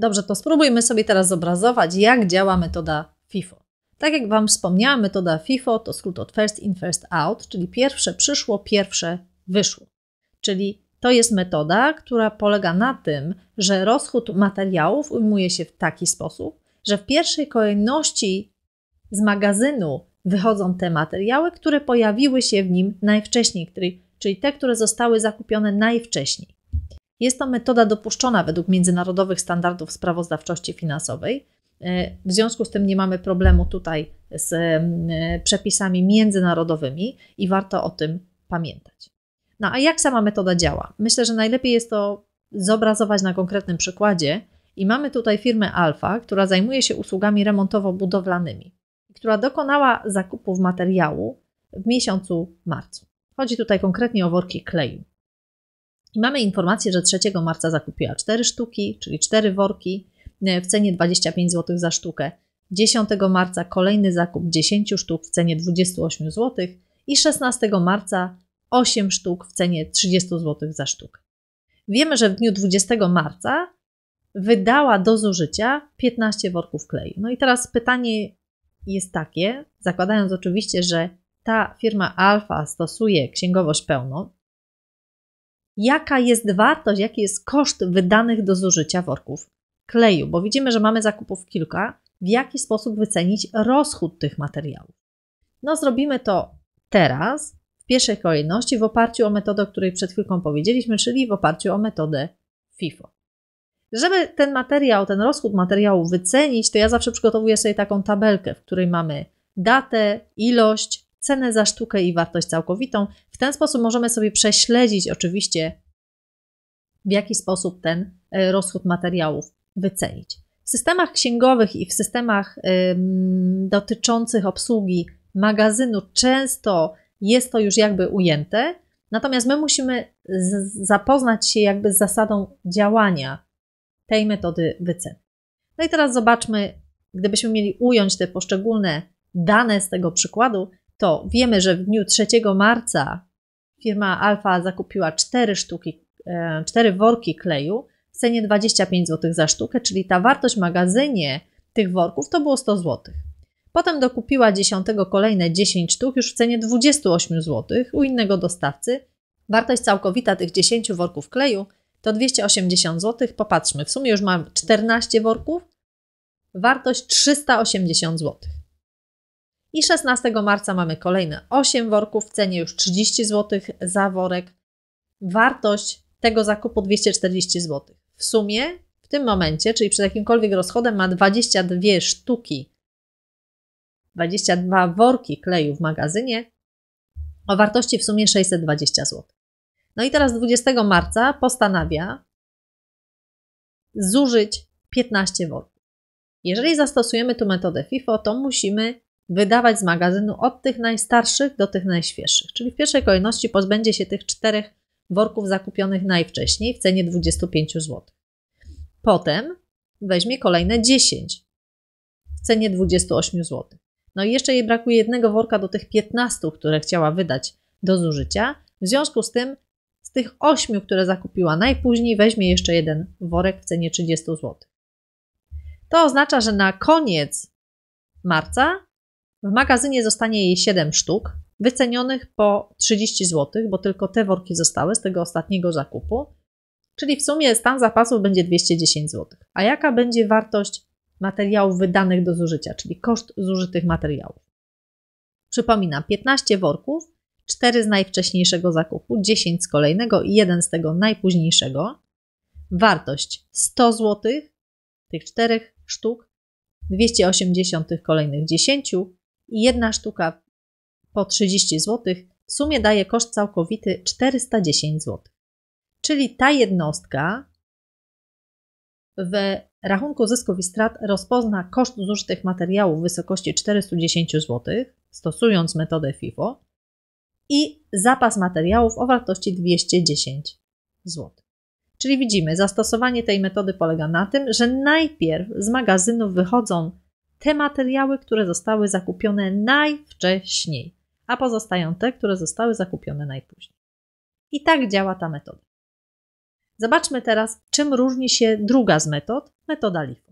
Dobrze, to spróbujmy sobie teraz zobrazować, jak działa metoda FIFO. Tak jak Wam wspomniałam, metoda FIFO to skrót od first in, first out, czyli pierwsze przyszło, pierwsze wyszło. Czyli to jest metoda, która polega na tym, że rozchód materiałów ujmuje się w taki sposób, że w pierwszej kolejności z magazynu wychodzą te materiały, które pojawiły się w nim najwcześniej, czyli te, które zostały zakupione najwcześniej. Jest to metoda dopuszczona według międzynarodowych standardów sprawozdawczości finansowej. E, w związku z tym nie mamy problemu tutaj z e, przepisami międzynarodowymi i warto o tym pamiętać. No a jak sama metoda działa? Myślę, że najlepiej jest to zobrazować na konkretnym przykładzie. I mamy tutaj firmę Alfa, która zajmuje się usługami remontowo-budowlanymi, która dokonała zakupów materiału w miesiącu marcu. Chodzi tutaj konkretnie o worki kleju. I mamy informację, że 3 marca zakupiła 4 sztuki, czyli 4 worki e, w cenie 25 zł za sztukę. 10 marca kolejny zakup 10 sztuk w cenie 28 zł i 16 marca 8 sztuk w cenie 30 zł za sztukę. Wiemy, że w dniu 20 marca wydała do zużycia 15 worków kleju. No i teraz pytanie jest takie, zakładając oczywiście, że ta firma Alfa stosuje księgowość pełną, jaka jest wartość, jaki jest koszt wydanych do zużycia worków kleju, bo widzimy, że mamy zakupów kilka, w jaki sposób wycenić rozchód tych materiałów. No, zrobimy to teraz, w pierwszej kolejności, w oparciu o metodę, o której przed chwilką powiedzieliśmy, czyli w oparciu o metodę FIFO. Żeby ten materiał, ten rozchód materiału wycenić, to ja zawsze przygotowuję sobie taką tabelkę, w której mamy datę, ilość, cenę za sztukę i wartość całkowitą. W ten sposób możemy sobie prześledzić oczywiście, w jaki sposób ten e, rozchód materiałów wycenić. W systemach księgowych i w systemach dotyczących obsługi magazynu często jest to już jakby ujęte, natomiast my musimy zapoznać się jakby z zasadą działania tej metody wyceny. No i teraz zobaczmy, gdybyśmy mieli ująć te poszczególne dane z tego przykładu, to wiemy, że w dniu 3 marca firma Alfa zakupiła 4 sztuki, 4 e, worki kleju w cenie 25 zł za sztukę, czyli ta wartość w magazynie tych worków to było 100 zł. Potem dokupiła 10 kolejne 10 sztuk już w cenie 28 zł u innego dostawcy. Wartość całkowita tych 10 worków kleju to 280 zł. Popatrzmy, w sumie już mam 14 worków, wartość 380 zł. I 16 marca mamy kolejne 8 worków w cenie już 30 zł za worek. Wartość tego zakupu 240 zł. W sumie w tym momencie, czyli przed jakimkolwiek rozchodem, ma 22 sztuki, 22 worki kleju w magazynie o wartości w sumie 620 zł. No i teraz 20 marca postanawia zużyć 15 worków. Jeżeli zastosujemy tu metodę FIFO, to musimy wydawać z magazynu od tych najstarszych do tych najświeższych. Czyli w pierwszej kolejności pozbędzie się tych czterech worków zakupionych najwcześniej w cenie 25 zł. Potem weźmie kolejne 10 w cenie 28 zł. No i jeszcze jej brakuje jednego worka do tych 15, które chciała wydać do zużycia. W związku z tym z tych 8, które zakupiła najpóźniej, weźmie jeszcze jeden worek w cenie 30 zł. To oznacza, że na koniec marca w magazynie zostanie jej 7 sztuk, wycenionych po 30 zł, bo tylko te worki zostały z tego ostatniego zakupu. Czyli w sumie stan zapasów będzie 210 zł. A jaka będzie wartość materiałów wydanych do zużycia, czyli koszt zużytych materiałów? Przypominam, 15 worków, 4 z najwcześniejszego zakupu, 10 z kolejnego i 1 z tego najpóźniejszego. Wartość 100 zł tych 4 sztuk, 280 kolejnych 10 jedna sztuka po 30 zł w sumie daje koszt całkowity 410 zł. Czyli ta jednostka w rachunku zysków i strat rozpozna koszt zużytych materiałów w wysokości 410 zł, stosując metodę FIFO, i zapas materiałów o wartości 210 zł. Czyli widzimy, zastosowanie tej metody polega na tym, że najpierw z magazynów wychodzą te materiały, które zostały zakupione najwcześniej, a pozostają te, które zostały zakupione najpóźniej. I tak działa ta metoda. Zobaczmy teraz, czym różni się druga z metod, metoda LIFO.